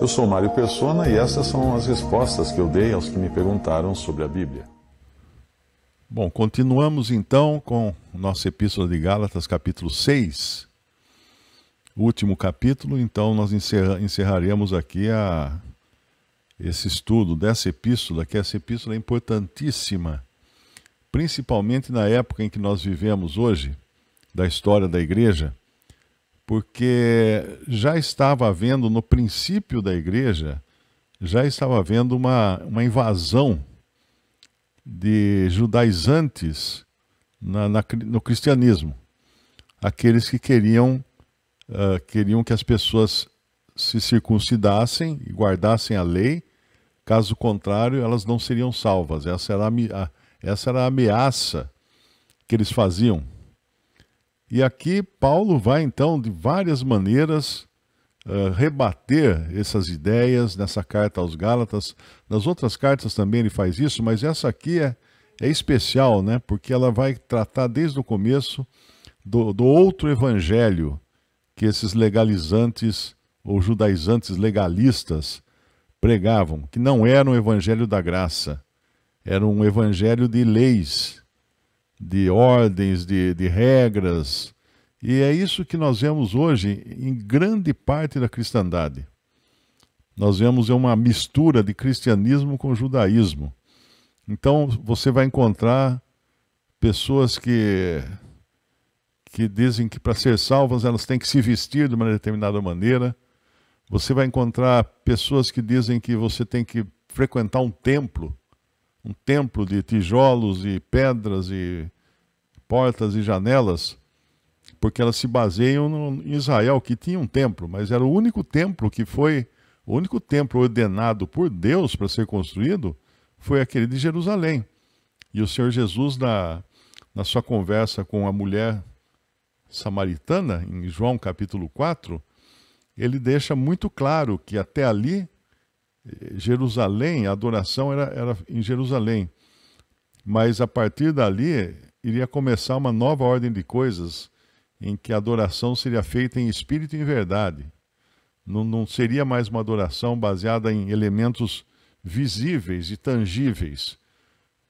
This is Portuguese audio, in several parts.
Eu sou Mário Persona e essas são as respostas que eu dei aos que me perguntaram sobre a Bíblia. Bom, continuamos então com nossa Epístola de Gálatas, capítulo 6. último capítulo, então nós encerra, encerraremos aqui a, esse estudo dessa epístola, que essa epístola é importantíssima, principalmente na época em que nós vivemos hoje, da história da igreja porque já estava havendo, no princípio da igreja, já estava havendo uma, uma invasão de judaizantes na, na, no cristianismo. Aqueles que queriam, uh, queriam que as pessoas se circuncidassem e guardassem a lei, caso contrário, elas não seriam salvas. Essa era a, essa era a ameaça que eles faziam e aqui Paulo vai então de várias maneiras uh, rebater essas ideias nessa carta aos Gálatas. Nas outras cartas também ele faz isso, mas essa aqui é, é especial, né? Porque ela vai tratar desde o começo do, do outro evangelho que esses legalizantes ou judaizantes legalistas pregavam, que não era um evangelho da graça, era um evangelho de leis, de ordens, de, de regras. E é isso que nós vemos hoje em grande parte da cristandade. Nós vemos é uma mistura de cristianismo com judaísmo. Então você vai encontrar pessoas que que dizem que para ser salvas elas têm que se vestir de uma determinada maneira. Você vai encontrar pessoas que dizem que você tem que frequentar um templo um templo de tijolos e pedras e portas e janelas, porque elas se baseiam no, em Israel, que tinha um templo, mas era o único templo que foi, o único templo ordenado por Deus para ser construído foi aquele de Jerusalém. E o Senhor Jesus, na, na sua conversa com a mulher samaritana, em João capítulo 4, ele deixa muito claro que até ali Jerusalém, a adoração era, era em Jerusalém. Mas a partir dali iria começar uma nova ordem de coisas em que a adoração seria feita em espírito e em verdade. Não, não seria mais uma adoração baseada em elementos visíveis e tangíveis,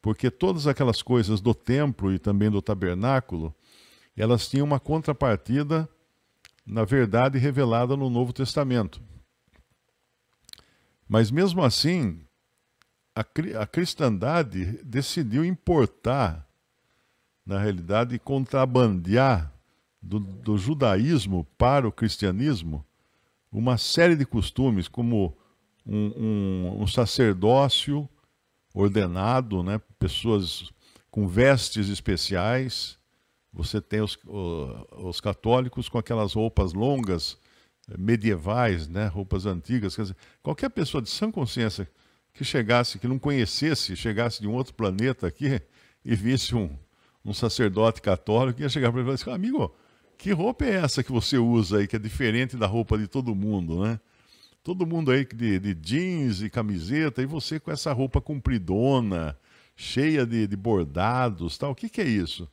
porque todas aquelas coisas do templo e também do tabernáculo, elas tinham uma contrapartida na verdade revelada no Novo Testamento. Mas mesmo assim, a, a cristandade decidiu importar, na realidade, contrabandear do, do judaísmo para o cristianismo uma série de costumes, como um, um, um sacerdócio ordenado, né? pessoas com vestes especiais. Você tem os, os, católicos com aquelas roupas longas medievais, né, roupas antigas. Quer dizer, qualquer pessoa de sã consciência que chegasse, que não conhecesse, chegasse de um outro planeta aqui e visse um, um sacerdote católico, ia chegar para ele e falar assim, amigo, que roupa é essa que você usa aí, que é diferente da roupa de todo mundo, né? Todo mundo aí de, de jeans e camiseta, e você com essa roupa compridona, cheia de, de bordados tal, o que, que é isso?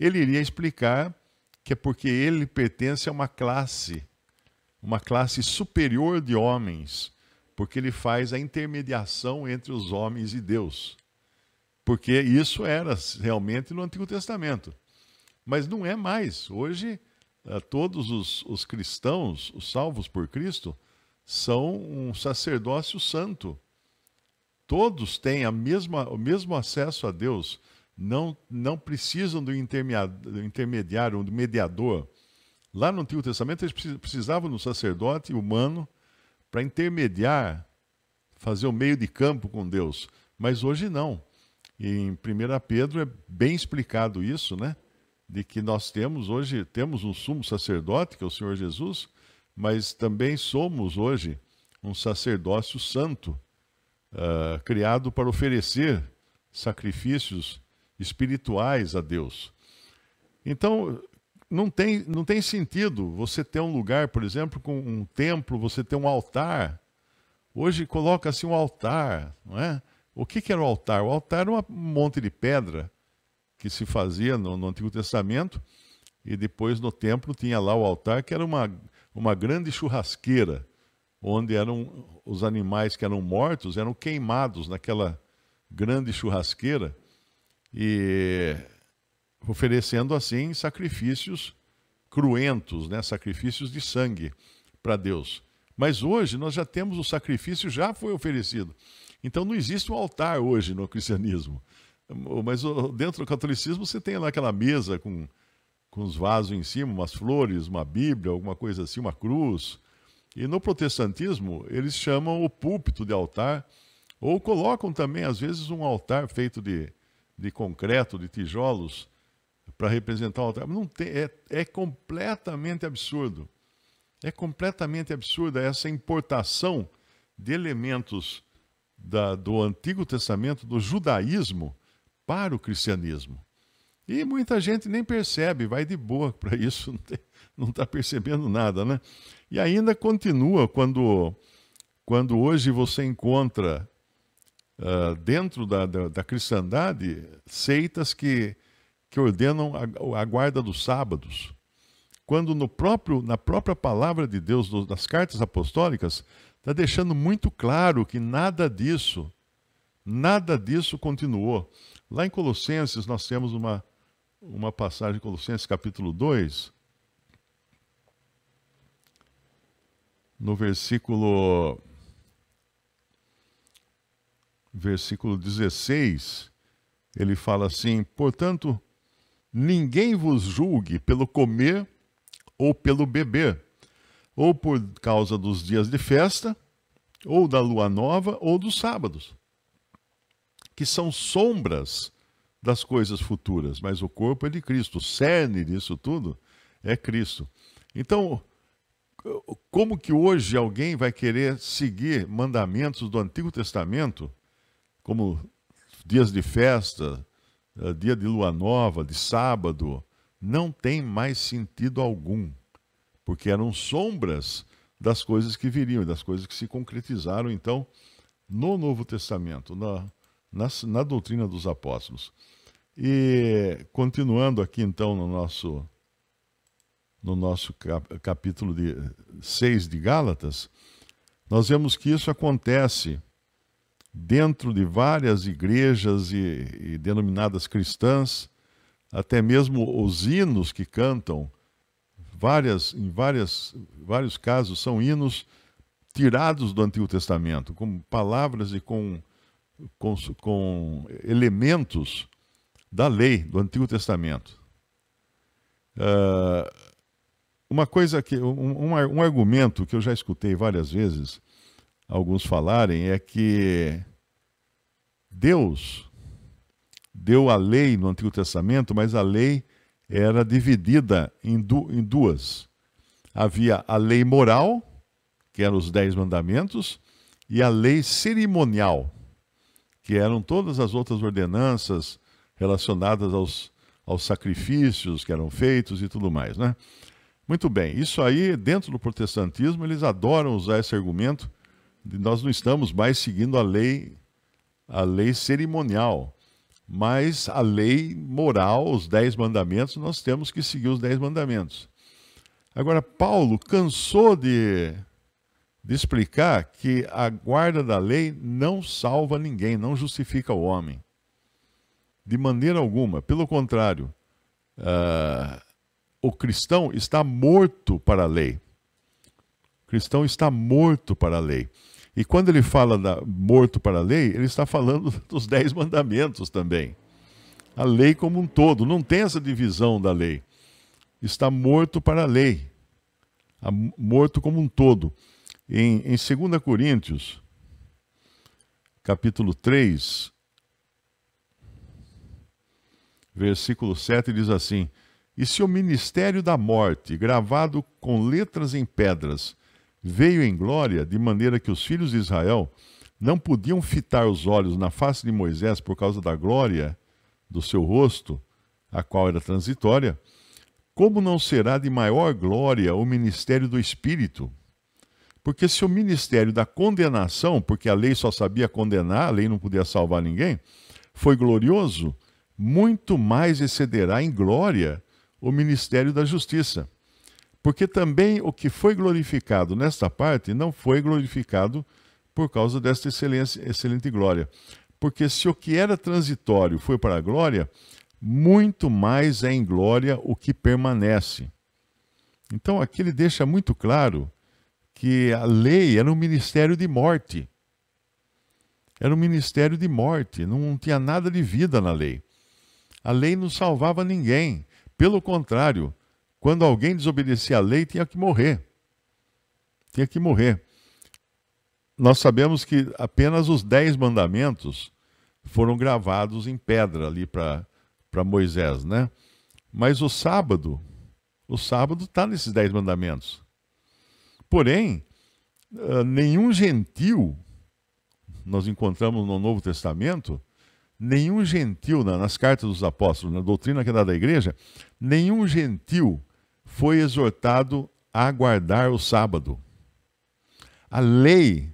Ele iria explicar que é porque ele pertence a uma classe uma classe superior de homens, porque ele faz a intermediação entre os homens e Deus. Porque isso era realmente no Antigo Testamento. Mas não é mais. Hoje, eh, todos os, os cristãos, os salvos por Cristo, são um sacerdócio santo. Todos têm a mesma, o mesmo acesso a Deus. Não, não precisam do intermediário, do mediador Lá no Antigo Testamento, eles precisavam de um sacerdote humano para intermediar, fazer o meio de campo com Deus. Mas hoje não. Em 1 Pedro é bem explicado isso, né? De que nós temos hoje, temos um sumo sacerdote, que é o Senhor Jesus, mas também somos hoje um sacerdócio santo, uh, criado para oferecer sacrifícios espirituais a Deus. Então, não tem, não tem sentido você ter um lugar, por exemplo, com um templo, você ter um altar. Hoje coloca-se assim um altar, não é? O que, que era o altar? O altar era um monte de pedra que se fazia no, no, Antigo Testamento e depois no templo tinha lá o altar que era uma, uma grande churrasqueira onde eram os animais que eram mortos eram queimados naquela grande churrasqueira e oferecendo assim sacrifícios cruentos, né? sacrifícios de sangue para Deus. Mas hoje nós já temos o sacrifício, já foi oferecido. Então não existe um altar hoje no cristianismo. Mas dentro do catolicismo você tem lá aquela mesa com, com os vasos em cima, umas flores, uma Bíblia, alguma coisa assim, uma cruz. E no protestantismo eles chamam o púlpito de altar, ou colocam também, às vezes, um altar feito de, de concreto, de tijolos, para representar o outro Não tem, é, é completamente absurdo. É completamente absurda essa importação de elementos da, do Antigo Testamento, do judaísmo, para o cristianismo. E muita gente nem percebe, vai de boa para isso, não está percebendo nada, né? E ainda continua quando, quando hoje você encontra uh, dentro da, da, da cristandade seitas que que ordenam a, a guarda dos sábados. Quando no próprio, na própria palavra de Deus, das cartas apostólicas, está deixando muito claro que nada disso, nada disso continuou. Lá em Colossenses, nós temos uma, uma passagem, Colossenses capítulo 2, no versículo versículo 16, ele fala assim: "Portanto, Ninguém vos julgue pelo comer ou pelo beber, ou por causa dos dias de festa, ou da lua nova, ou dos sábados, que são sombras das coisas futuras, mas o corpo é de Cristo. O cerne disso tudo é Cristo. Então, como que hoje alguém vai querer seguir mandamentos do Antigo Testamento, como dias de festa, eh, dia de lua nova, de sábado, não tem mais sentido algum, porque eram sombras das coisas que viriam das coisas que se concretizaram, então, no Novo Testamento, na, na, na doutrina dos apóstolos. E continuando aqui, então, no nosso, no nosso capítulo de 6 de Gálatas, nós vemos que isso acontece dentro de várias igrejas e, e denominadas cristãs, até mesmo os hinos que cantam, várias, em várias, vários casos são hinos tirados do Antigo Testamento, com palavras e com, com, com elementos da lei do Antigo Testamento. Uh, uma coisa que um, um, um, argumento que eu já escutei várias vezes alguns falarem é que Deus deu a lei no Antigo Testamento, mas a lei era dividida em, du em duas. Havia a lei moral, que eram os dez mandamentos, e a lei cerimonial, que eram todas as outras ordenanças relacionadas aos, aos sacrifícios que eram feitos e tudo mais, né? Muito bem, isso aí, dentro do protestantismo, eles adoram usar esse argumento nós não estamos mais seguindo a lei, a lei cerimonial, mas a lei moral, os dez mandamentos, nós temos que seguir os dez mandamentos. Agora, Paulo cansou de, de explicar que a guarda da lei não salva ninguém, não justifica o homem. De maneira alguma. Pelo contrário, uh, o cristão está morto para a lei. O cristão está morto para a lei. E quando ele fala da morto para a lei, ele está falando dos dez mandamentos também. A lei como um todo, não tem essa divisão da lei. Está morto para a lei, a, morto como um todo. Em, em 2 Coríntios, capítulo 3, versículo 7, diz assim: E se o ministério da morte, gravado com letras em pedras, veio em glória, de maneira que os filhos de Israel não podiam fitar os olhos na face de Moisés por causa da glória do seu rosto, a qual era transitória, como não será de maior glória o ministério do Espírito? Porque se o ministério da condenação, porque a lei só sabia condenar, a lei não podia salvar ninguém, foi glorioso, muito mais excederá em glória o ministério da justiça. Porque também o que foi glorificado nesta parte não foi glorificado por causa desta excelente glória. Porque se o que era transitório foi para a glória, muito mais é em glória o que permanece. Então aqui ele deixa muito claro que a lei era um ministério de morte. Era um ministério de morte, não tinha nada de vida na lei. A lei não salvava ninguém. Pelo contrário, quando alguém desobedecia a lei, tinha que morrer. Tinha que morrer. Nós sabemos que apenas os dez mandamentos foram gravados em pedra ali para Moisés, né? Mas o sábado, o sábado está nesses dez mandamentos. Porém, ah, nenhum gentil, nós encontramos no Novo Testamento, nenhum gentil, nas cartas dos apóstolos, na doutrina que é da igreja, nenhum gentil foi exortado a guardar o sábado. A lei,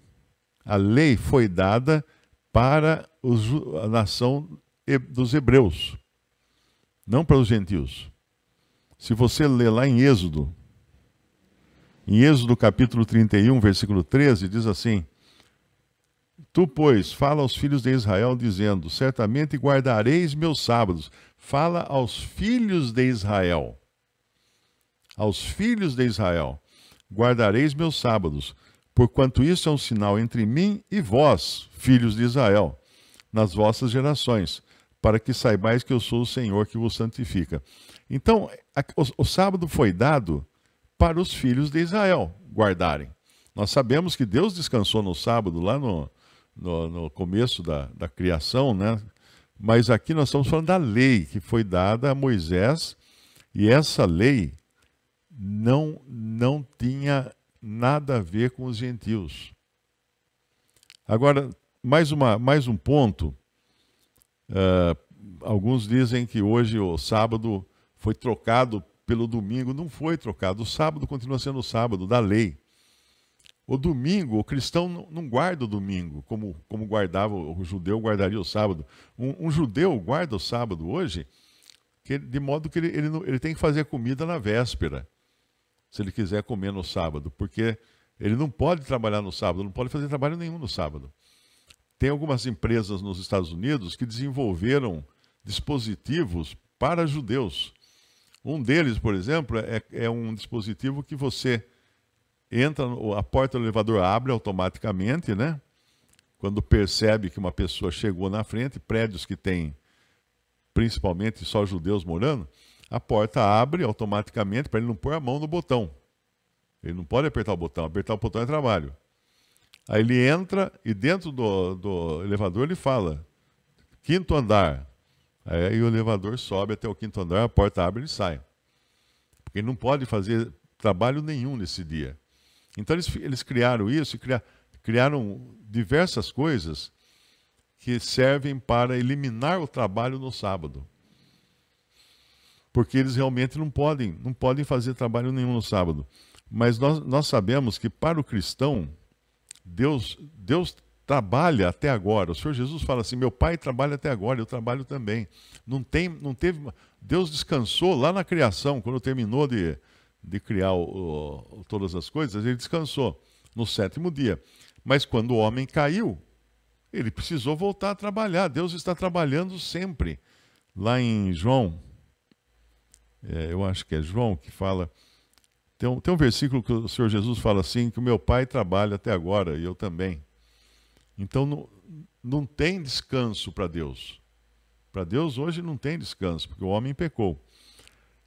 a lei foi dada para os, a nação dos hebreus, não para os gentios. Se você ler lá em Êxodo, em Êxodo capítulo 31, versículo 13, diz assim: Tu, pois, fala aos filhos de Israel, dizendo: Certamente guardareis meus sábados. Fala aos filhos de Israel aos filhos de Israel: Guardareis meus sábados, porquanto isso é um sinal entre mim e vós, filhos de Israel, nas vossas gerações, para que saibais que eu sou o Senhor que vos santifica. Então, o, o sábado foi dado para os filhos de Israel guardarem. Nós sabemos que Deus descansou no sábado, lá no, no, no, começo da, da criação, né? Mas aqui nós estamos falando da lei que foi dada a Moisés, e essa lei não, não tinha nada a ver com os gentios. Agora, mais, uma, mais um ponto. Uh, alguns dizem que hoje o sábado foi trocado pelo domingo. Não foi trocado. O sábado continua sendo o sábado da lei. O domingo, o cristão não guarda o domingo, como, como guardava o judeu, guardaria o sábado. Um, um judeu guarda o sábado hoje, que, de modo que ele, ele, ele tem que fazer comida na véspera se ele quiser comer no sábado, porque ele não pode trabalhar no sábado, não pode fazer trabalho nenhum no sábado. Tem algumas empresas nos Estados Unidos que desenvolveram dispositivos para judeus. Um deles, por exemplo, é, é um dispositivo que você entra, a porta do elevador abre automaticamente, né? Quando percebe que uma pessoa chegou na frente, prédios que tem principalmente só judeus morando, a porta abre automaticamente para ele não pôr a mão no botão. Ele não pode apertar o botão, apertar o botão é trabalho. Aí ele entra e dentro do, do elevador ele fala: quinto andar. Aí o elevador sobe até o quinto andar, a porta abre e ele sai. Porque ele não pode fazer trabalho nenhum nesse dia. Então eles, eles criaram isso, criaram, criaram diversas coisas que servem para eliminar o trabalho no sábado porque eles realmente não podem, não podem fazer trabalho nenhum no sábado. Mas nós, nós sabemos que para o cristão, Deus, Deus trabalha até agora. O Senhor Jesus fala assim: meu pai trabalha até agora, eu trabalho também. Não tem, não teve. Deus descansou lá na criação, quando terminou de, de criar o, o, todas as coisas, ele descansou no sétimo dia. Mas quando o homem caiu, ele precisou voltar a trabalhar. Deus está trabalhando sempre. Lá em João é, eu acho que é João, que fala. Tem um, tem um versículo que o Senhor Jesus fala assim: que o meu pai trabalha até agora e eu também. Então não, não tem descanso para Deus. Para Deus hoje não tem descanso, porque o homem pecou.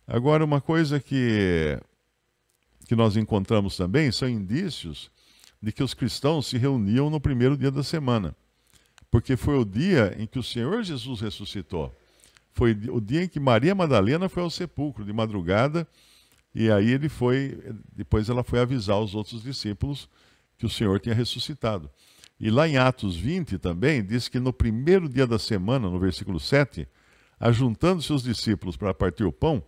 Agora, uma coisa que, que nós encontramos também são indícios de que os cristãos se reuniam no primeiro dia da semana, porque foi o dia em que o Senhor Jesus ressuscitou foi o dia em que Maria Madalena foi ao sepulcro de madrugada, e aí ele foi, depois ela foi avisar os outros discípulos que o Senhor tinha ressuscitado. E lá em Atos 20 também, diz que no primeiro dia da semana, no versículo 7, ajuntando seus discípulos para partir o pão,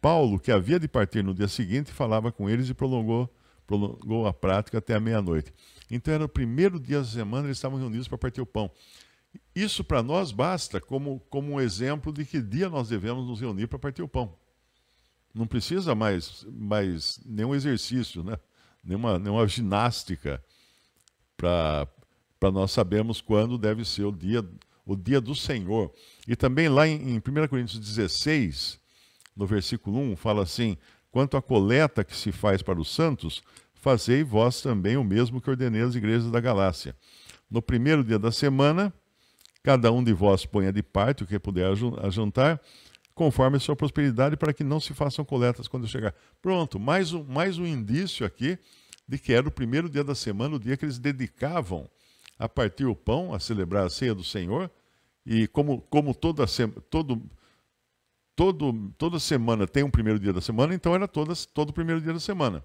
Paulo, que havia de partir no dia seguinte, falava com eles e prolongou, prolongou a prática até a meia-noite. Então era o primeiro dia da semana, eles estavam reunidos para partir o pão. Isso para nós basta como, como um exemplo de que dia nós devemos nos reunir para partir o pão. Não precisa mais, mais nenhum exercício, né? nenhuma, nenhuma ginástica para nós sabermos quando deve ser o dia, o dia do Senhor. E também lá em, em 1 Coríntios 16, no versículo 1, fala assim: Quanto à coleta que se faz para os santos, fazei vós também o mesmo que ordenei as igrejas da Galácia. No primeiro dia da semana Cada um de vós ponha de parte o que puder ajuntar, conforme a sua prosperidade, para que não se façam coletas quando chegar. Pronto, mais um, mais um indício aqui de que era o primeiro dia da semana, o dia que eles dedicavam a partir o pão, a celebrar a ceia do Senhor, e como, como toda, todo, todo, toda semana tem um primeiro dia da semana, então era todas, todo o primeiro dia da semana.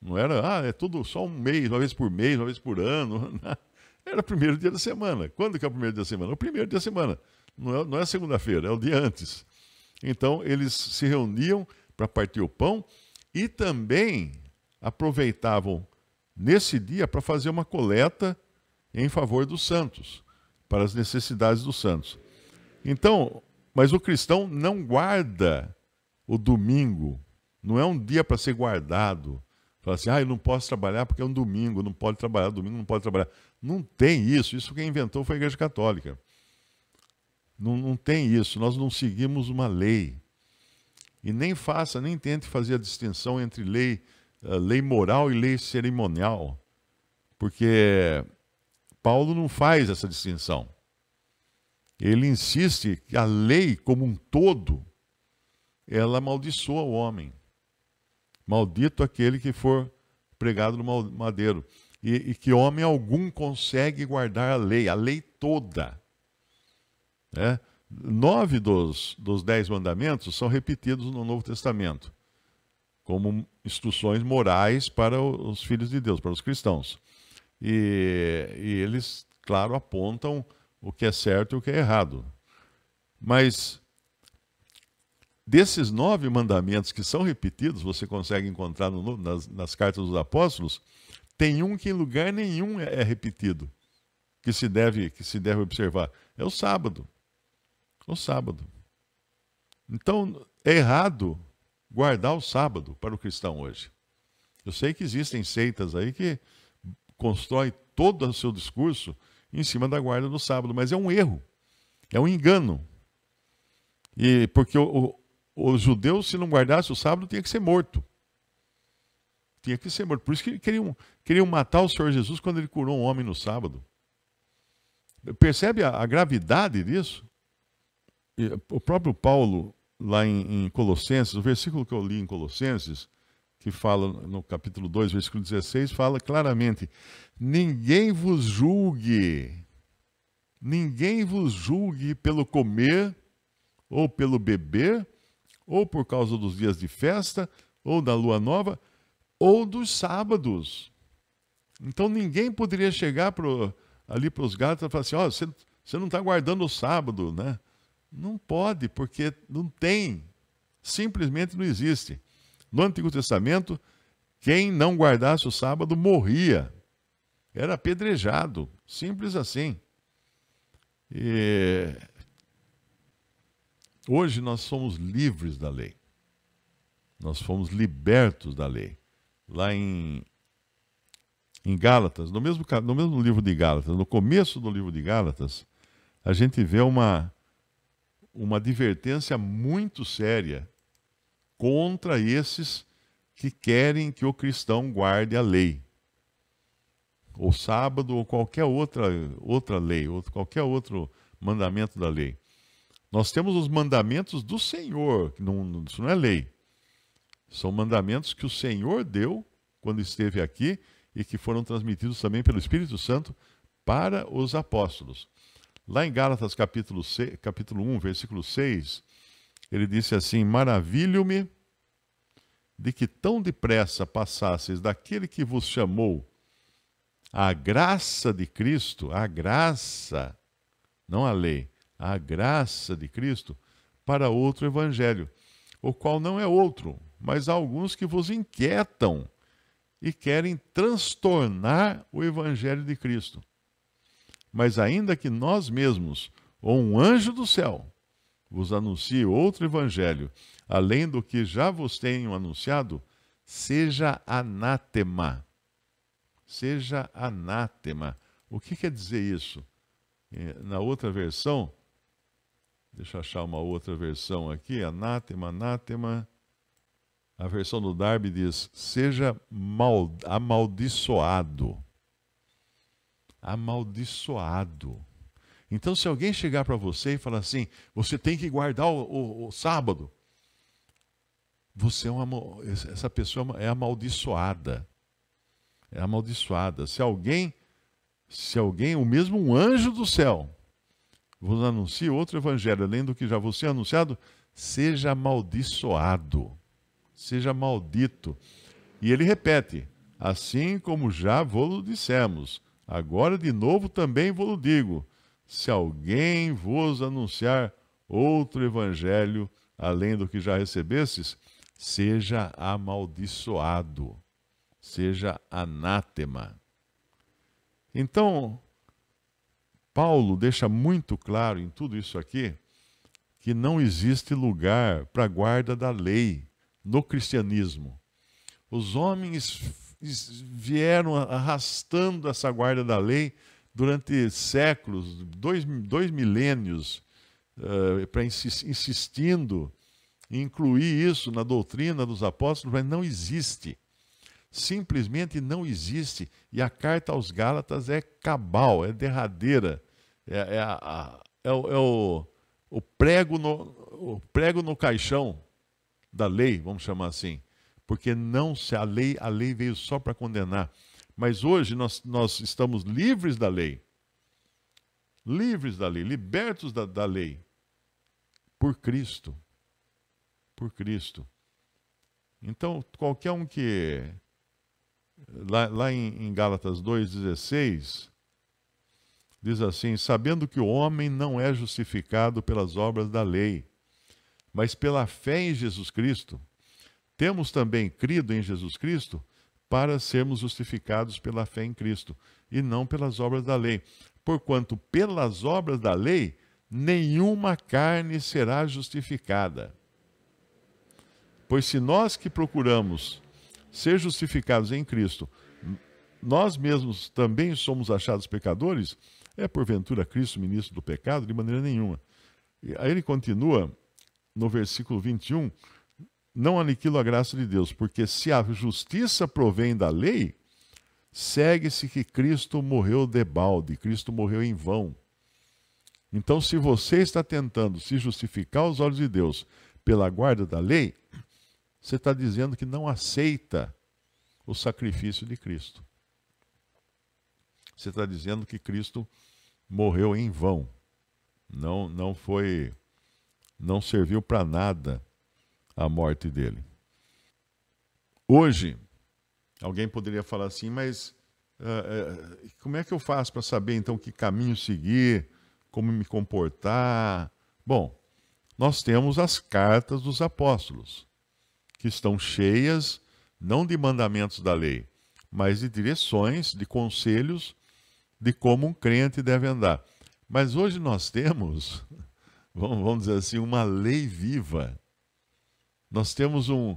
Não era, ah, é tudo só um mês, uma vez por mês, uma vez por ano. Era o primeiro dia da semana. Quando que é o primeiro dia da semana? O primeiro dia da semana. Não é, não é segunda-feira, é o dia antes. Então, eles se reuniam para partir o pão e também aproveitavam nesse dia para fazer uma coleta em favor dos santos, para as necessidades dos santos. Então, mas o cristão não guarda o domingo, não é um dia para ser guardado, Fala assim, ah, eu não posso trabalhar porque é um domingo, não pode trabalhar, domingo não pode trabalhar. Não tem isso, isso quem inventou foi a Igreja Católica. Não, não tem isso, nós não seguimos uma lei. E nem faça, nem tente fazer a distinção entre lei, eh, lei moral e lei cerimonial, porque Paulo não faz essa distinção. Ele insiste que a lei como um todo, ela amaldiçoa o homem. Maldito aquele que for pregado no madeiro. E, e que homem algum consegue guardar a lei, a lei toda. Né? Nove dos, dos dez mandamentos são repetidos no Novo Testamento, como instruções morais para os filhos de Deus, para os cristãos. E, e eles, claro, apontam o que é certo e o que é errado. Mas Desses nove mandamentos que são repetidos, você consegue encontrar no, nas, nas cartas dos apóstolos, tem um que em lugar nenhum é, é repetido, que se deve, que se deve observar. É o sábado. O sábado. Então, é errado guardar o sábado para o cristão hoje. Eu sei que existem seitas aí que constrói todo o seu discurso em cima da guarda do sábado, mas é um erro, é um engano. E porque o, o judeu, se não guardasse o sábado, tinha que ser morto. Tinha que ser morto. Por isso que queriam, queriam matar o Senhor Jesus quando ele curou um homem no sábado. Percebe a, a gravidade disso? O próprio Paulo, lá em, em Colossenses, o versículo que eu li em Colossenses, que fala no capítulo 2, versículo 16, fala claramente: Ninguém vos julgue, ninguém vos julgue pelo comer ou pelo beber ou por causa dos dias de festa, ou da lua nova, ou dos sábados. Então ninguém poderia chegar pro, ali para os gatos e falar assim: ó, oh, você, não está guardando o sábado, né? Não pode, porque não tem. Simplesmente não existe. No Antigo Testamento, quem não guardasse o sábado morria. Era apedrejado. Simples assim. E Hoje nós somos livres da lei. Nós fomos libertos da lei. Lá em, em Gálatas, no mesmo, no mesmo livro de Gálatas, no começo do livro de Gálatas, a gente vê uma, uma advertência muito séria contra esses que querem que o cristão guarde a lei. Ou sábado, ou qualquer outra, outra lei, ou qualquer outro mandamento da lei. Nós temos os mandamentos do Senhor, não, isso não é lei. São mandamentos que o Senhor deu quando esteve aqui e que foram transmitidos também pelo Espírito Santo para os apóstolos. Lá em Gálatas capítulo, 6, capítulo 1, versículo 6, ele disse assim: Maravilho-me de que tão depressa passasseis daquele que vos chamou a graça de Cristo, a graça, não a lei, a graça de Cristo para outro evangelho, o qual não é outro, mas há alguns que vos inquietam e querem transtornar o evangelho de Cristo. Mas ainda que nós mesmos ou um anjo do céu vos anuncie outro evangelho, além do que já vos tenho anunciado, seja anátema. Seja anátema. O que quer dizer isso? Eh, na outra versão, Deixa eu achar uma outra versão aqui. Anátema, anátema. A versão do Darby diz: seja mal, amaldiçoado. Amaldiçoado. Então, se alguém chegar para você e falar assim, você tem que guardar o, o, o sábado, você é uma, essa pessoa é, é amaldiçoada. É amaldiçoada. Se alguém, se alguém, o mesmo um anjo do céu, vos anuncie outro evangelho, além do que já vos foi anunciado, seja amaldiçoado, seja maldito. E ele repete, assim como já vos dissemos, agora de novo também vos digo, se alguém vos anunciar outro evangelho, além do que já recebestes, seja amaldiçoado, seja anátema. Então, Paulo deixa muito claro em tudo isso aqui que não existe lugar para a guarda da lei no cristianismo. Os homens vieram arrastando essa guarda da lei durante séculos, dois, dois milênios, uh, eh, para insistindo em incluir isso na doutrina dos apóstolos, mas não existe. Simplesmente não existe. E a carta aos Gálatas é cabal, é derradeira é, é, a, a, é, o, é o, o, prego no, o prego no caixão da lei, vamos chamar assim. Porque não se a lei, a lei veio só para condenar. Mas hoje nós, nós estamos livres da lei. Livres da lei, libertos da, da lei. Por Cristo. Por Cristo. Então, qualquer um que. Lá, lá em, em Gálatas 2,16, diz assim: Sabendo que o homem não é justificado pelas obras da lei, mas pela fé em Jesus Cristo, temos também crido em Jesus Cristo para sermos justificados pela fé em Cristo e não pelas obras da lei. Porquanto pelas obras da lei nenhuma carne será justificada. Pois se nós que procuramos ser justificados em Cristo, nós mesmos também somos achados pecadores, é porventura Cristo ministro do pecado? De maneira nenhuma. Aí ele continua no versículo 21, não aniquilo a graça de Deus, porque se a justiça provém da lei, segue-se que Cristo morreu debalde, Cristo morreu em vão. Então, se você está tentando se justificar aos olhos de Deus pela guarda da lei, você está dizendo que não aceita o sacrifício de Cristo. Você está dizendo que Cristo morreu em vão. Não, não foi, não serviu para nada a morte dele. Hoje, alguém poderia falar assim, mas uh, uh, como é que eu faço para saber então que caminho seguir, como me comportar? Bom, nós temos as cartas dos apóstolos, que estão cheias não de mandamentos da lei, mas de direções, de conselhos de como um crente deve andar. Mas hoje nós temos, vamos dizer assim, uma lei viva. Nós temos um,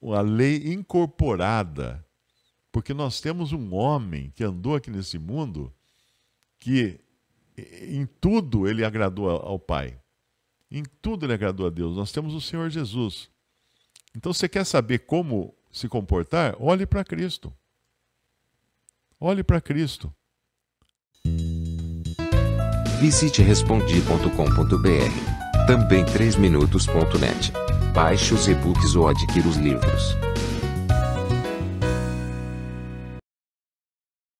uma lei incorporada, porque nós temos um homem que andou aqui nesse mundo que em tudo ele agradou ao Pai. Em tudo ele agradou a Deus. Nós temos o Senhor Jesus. Então, você quer saber como se comportar? Olhe para Cristo. Olhe para Cristo. Visite respondi.com.br. Também 3minutos.net. Baixe os e-books ou adquira os livros.